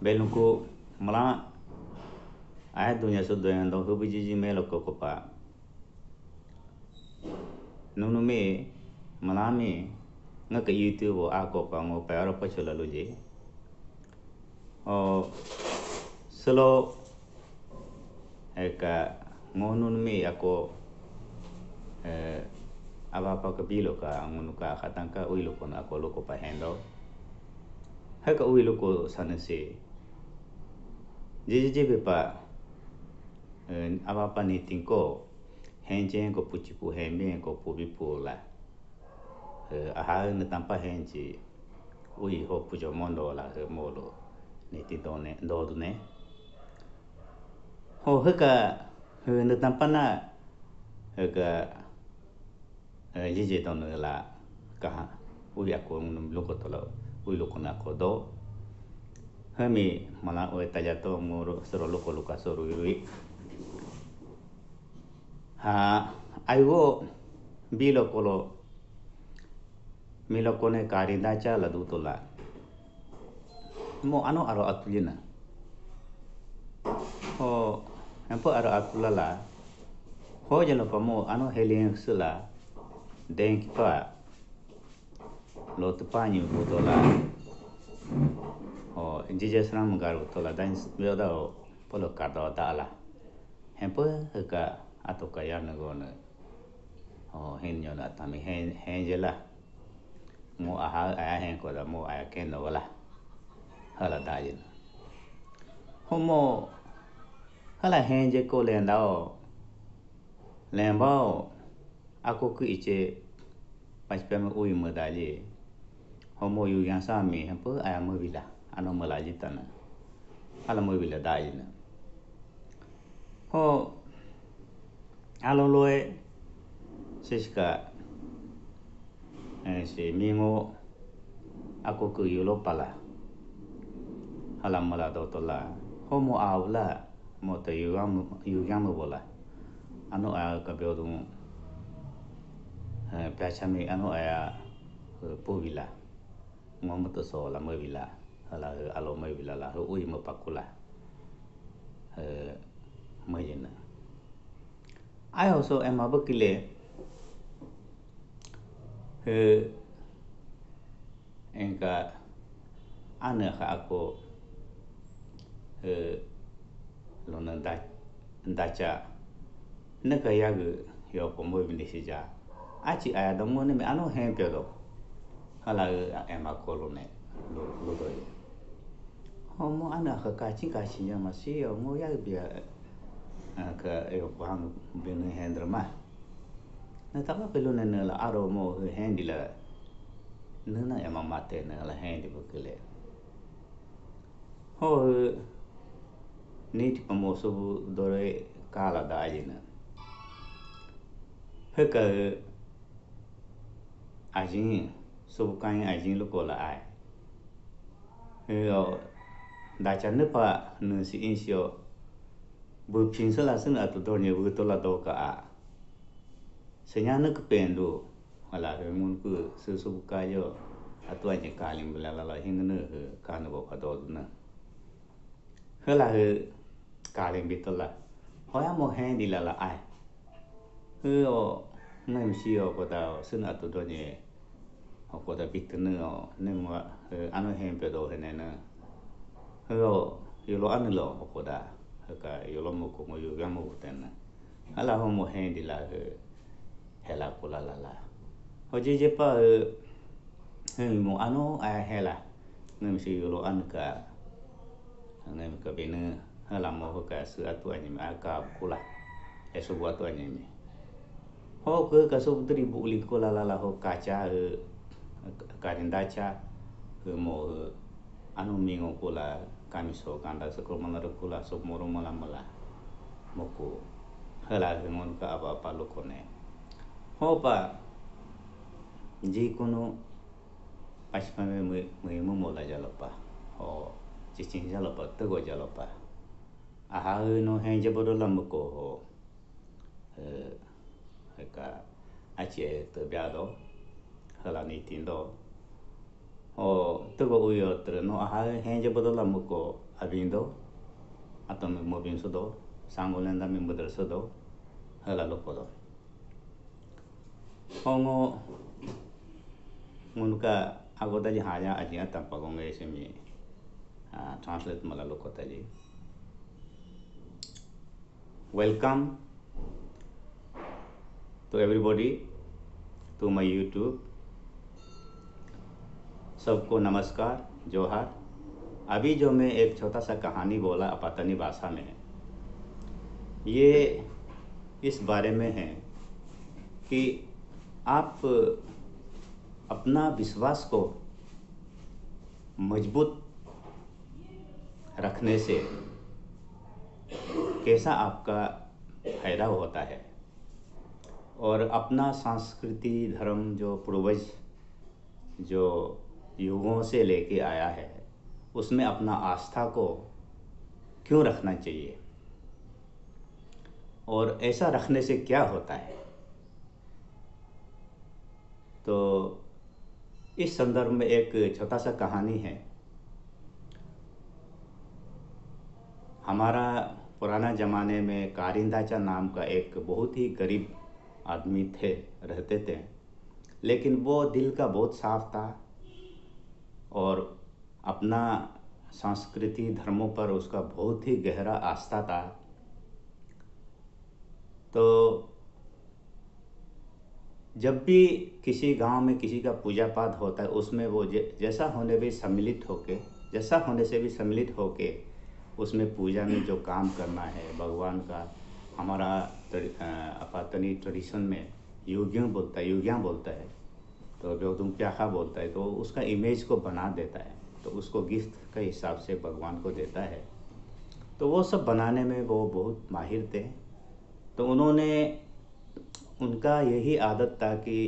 belum ku melama ayat dunia sudah yang dong hobi jiji melok ko kopa nunu me melame ngak ke youtube a kopa ngo pa aro pa je o selo eka ngonun me ako eh apa apa bilo ka angunu ka katangka uilu aku ako loko pa heka haka uilu ko jjjjbe eh, pa aba pa ni tin ko hen jen ko puchi pu hen mien ko pu bi pu la eh, a ha ne tam pa hen ji ui ho pu jo mon do la he mo lo ni ti do ne do do ne ho he ka pa na he ka jjjje do ne la ka ha ui a ko num lo ko ui lo ko na ko kami mala o tajato muru soro loko luka soro yui ha aigo bilo kolo milo kone kari cha ladu tola mo ano aro atulina ho empo aro atulala ho jalo pamo ano helien sula deng pa lot panyu la Jesus ram garu tola dain bioda o polo kardo da ala hempo ka atoka yar na gona ho hen yo na tami hen hen jela mo aha aya hen ko da mo aya ken no wala hala da yin homo hala hen je ko le na o len ba o ako ku iche pas pe mo u mu da li homo yu yan sa mi hempo aya mo bila anomalagi tana ala bila daina ho alo loe e si eh, mingo aku ke yulo pala ala mala dotola ho mo aula mo te yugam yugam bola ano a kabiodu eh, pachami ano a ya, eh, pobila ngomoto so la bila ala alo mai bila la ho ui mà pakula mai na i also am abakile he engka ana kha ako he lona cái dacha naka yagu yo ko mo bi si ja chỉ ai a à, môn mo ne me ano hen đâu, do hala em ma cô luôn ne lo lo rồi omu ana ka kachin kachin ya ma si omu ya biya ka yo bên bin hendra ma na ta ka pelu na la aro đi là la na na ema mate na la hendi bu kile ho ni ti pamo so bu dore kala da ajina he ka ajin so bu kan ajin lu ko là ai he nước dacha nipa nunsi inshio bu pinsa la sin atu dorni bu tola doka a senya nuk pendu wala re mun ku su su ka yo atu anye ka lim la la la hing ne he ka ne bo pa do na he la he ka lim bi tola ho ya mo he đi là là ai he o nem si o ko da sin atu dorni ko da bit ne o nem wa anh he biết do he này nữa heo yolo an lo mo ko da ka yolo mo ko mo yo ga mo ten na ala ho mo hen di la he he la la la la ho je je pa he mo ano a he la nem si yolo an ka nem ka be ne ha la mo ho ka su atu ani ma ka ko la e so wa tu ani mi ho ke ka so tri bu li ko la la la ho ka cha ka rin da cha ke mo ano mi ngo ko la Kami kamiso kanda sekul menarukula sumuru mula mula moku helazimun ka apa apa lukone hopa jikono pasmame mui mui mola jalopa ho cicin jalopa tego jalopa aha no hen jebodo muku, ho eh ka ache te biado helani tindo o tugo uyo tere no aha henje bodo abindo ato ya mi mo bin sudo sango lenda mi mudar sudo hala lo podo ongo munuka agoda ajiya tampa gonga translate mala lo welcome to everybody to my youtube सबको नमस्कार जोहार अभी जो मैं एक छोटा सा कहानी बोला अपातनी भाषा में ये इस बारे में है कि आप अपना विश्वास को मजबूत रखने से कैसा आपका फायदा होता है और अपना संस्कृति धर्म जो पूर्वज जो युगों से लेके आया है उसमें अपना आस्था को क्यों रखना चाहिए और ऐसा रखने से क्या होता है तो इस संदर्भ में एक छोटा सा कहानी है हमारा पुराना ज़माने में कारिंदाचा नाम का एक बहुत ही गरीब आदमी थे रहते थे लेकिन वो दिल का बहुत साफ था और अपना संस्कृति धर्मों पर उसका बहुत ही गहरा आस्था था तो जब भी किसी गांव में किसी का पूजा पाठ होता है उसमें वो जैसा होने भी सम्मिलित होके जैसा होने से भी सम्मिलित होके उसमें पूजा में जो काम करना है भगवान का हमारा अपातनी ट्रेडिशन में योगियों बोलता है युग्या बोलता है तो जो तुम प्याखा बोलता है तो उसका इमेज को बना देता है तो उसको गिफ्ट के हिसाब से भगवान को देता है तो वो सब बनाने में वो बहुत माहिर थे तो उन्होंने उनका यही आदत था कि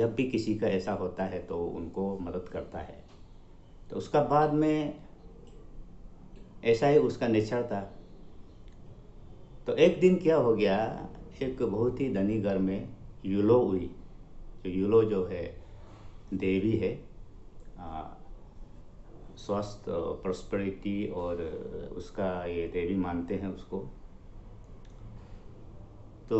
जब भी किसी का ऐसा होता है तो उनको मदद करता है तो उसका बाद में ऐसा ही उसका नेचर था तो एक दिन क्या हो गया एक बहुत ही धनी घर में यूलो हुई जो तो यूलो जो है देवी है स्वस्थ प्रॉस्पेरिटी और उसका ये देवी मानते हैं उसको तो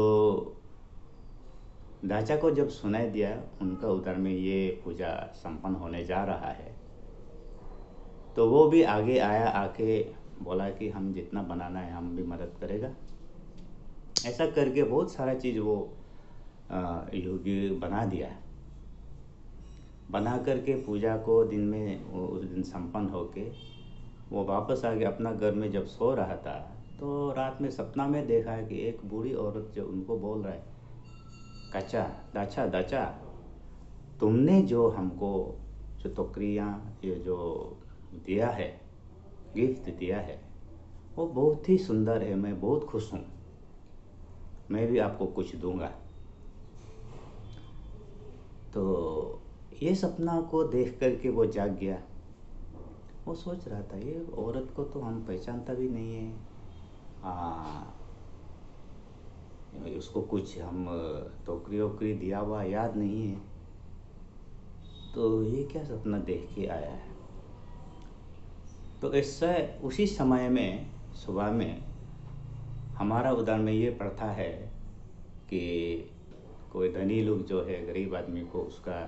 ढांचा को जब सुनाई दिया उनका उधर में ये पूजा संपन्न होने जा रहा है तो वो भी आगे आया आके बोला कि हम जितना बनाना है हम भी मदद करेगा ऐसा करके बहुत सारा चीज़ वो योग्य बना दिया बना करके पूजा को दिन में उस दिन संपन्न होके वो वापस आ गया अपना घर में जब सो रहा था तो रात में सपना में देखा है कि एक बूढ़ी औरत जो उनको बोल रहा है कचा दाचा दाचा तुमने जो हमको जो टोकरियाँ ये जो दिया है गिफ्ट दिया है वो बहुत ही सुंदर है मैं बहुत खुश हूँ मैं भी आपको कुछ दूंगा तो ये सपना को देख कर के वो जाग गया वो सोच रहा था ये औरत को तो हम पहचानता भी नहीं है हाँ उसको कुछ हम टोकरी ओकरी दिया हुआ याद नहीं है तो ये क्या सपना देख के आया है तो ऐसा उसी समय में सुबह में हमारा उदाहरण में ये प्रथा है कि कोई धनी लोग जो है गरीब आदमी को उसका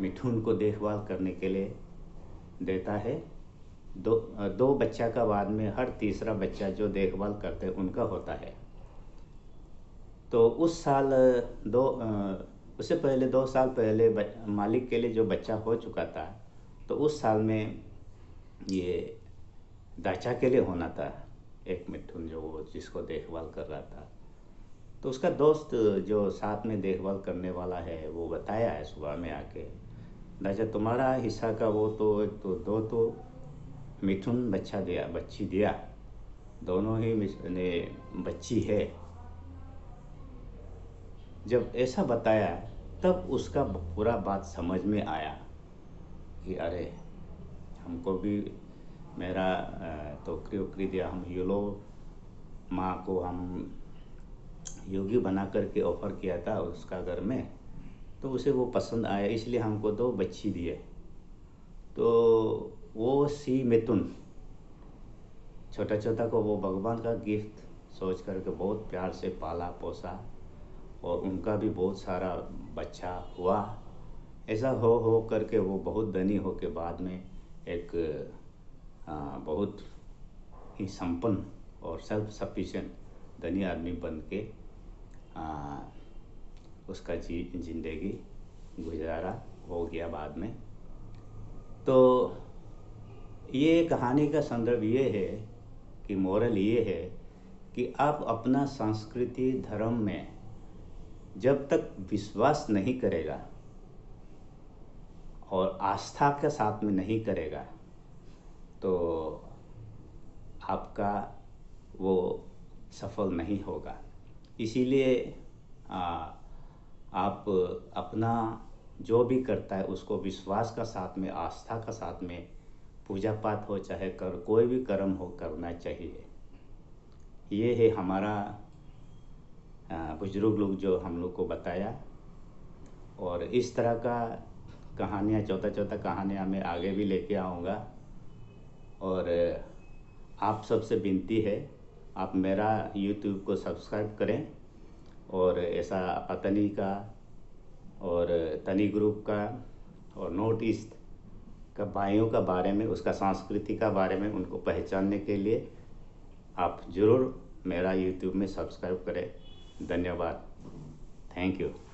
मिठून को देखभाल करने के लिए देता है दो दो बच्चा का बाद में हर तीसरा बच्चा जो देखभाल करते उनका होता है तो उस साल दो उससे पहले दो साल पहले मालिक के लिए जो बच्चा हो चुका था तो उस साल में ये दाचा के लिए होना था एक मिठुन जो वो जिसको देखभाल कर रहा था तो उसका दोस्त जो साथ में देखभाल करने वाला है वो बताया है सुबह में आके अच्छा तुम्हारा हिस्सा का वो तो एक तो दो तो मिथुन बच्चा दिया बच्ची दिया दोनों ही ने बच्ची है जब ऐसा बताया तब उसका पूरा बात समझ में आया कि अरे हमको भी मेरा टोकरी तो उकरी दिया हम ये लोग माँ को हम योगी बना करके ऑफ़र किया था उसका घर में तो उसे वो पसंद आया इसलिए हमको दो बच्ची दिए तो वो सी मिथुन छोटा छोटा को वो भगवान का गिफ्ट सोच करके बहुत प्यार से पाला पोसा और उनका भी बहुत सारा बच्चा हुआ ऐसा हो हो करके वो बहुत धनी हो के बाद में एक आ, बहुत ही संपन्न और सेल्फ सफिशेंट धनी आदमी बन के आ, उसका जी जिंदगी गुजारा हो गया बाद में तो ये कहानी का संदर्भ ये है कि मोरल ये है कि आप अपना संस्कृति धर्म में जब तक विश्वास नहीं करेगा और आस्था के साथ में नहीं करेगा तो आपका वो सफल नहीं होगा इसीलिए आप अपना जो भी करता है उसको विश्वास का साथ में आस्था का साथ में पूजा पाठ हो चाहे कर कोई भी कर्म हो करना चाहिए ये है हमारा बुजुर्ग लोग जो हम लोग को बताया और इस तरह का कहानियाँ चौथा चौथा कहानियाँ मैं आगे भी लेके आऊँगा और आप सबसे विनती है आप मेरा यूट्यूब को सब्सक्राइब करें और ऐसा अतनी का और तनी ग्रुप का और नॉर्थ ईस्ट का भाइयों का बारे में उसका संस्कृति का बारे में उनको पहचानने के लिए आप ज़रूर मेरा यूट्यूब में सब्सक्राइब करें धन्यवाद थैंक यू